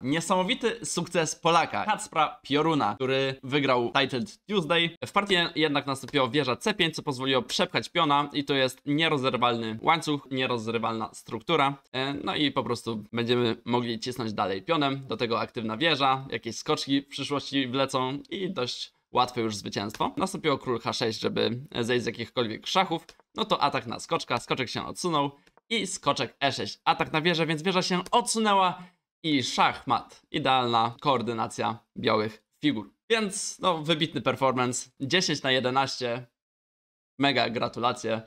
Niesamowity sukces Polaka, Kacpra Pioruna, który wygrał Titled Tuesday. W partii jednak nastąpiła wieża C5, co pozwoliło przepchać piona i to jest nierozerwalny łańcuch, nierozerwalna struktura. E, no i po prostu będziemy mogli cisnąć dalej pionem, do tego aktywna wieża, jakieś skoczki w przyszłości wlecą i dość łatwe już zwycięstwo. Nastąpiło król H6, żeby zejść z jakichkolwiek szachów. No to atak na skoczka, skoczek się odsunął i skoczek E6. Atak na wieżę, więc wieża się odsunęła i szachmat. Idealna koordynacja białych figur. Więc no, wybitny performance. 10 na 11. Mega gratulacje.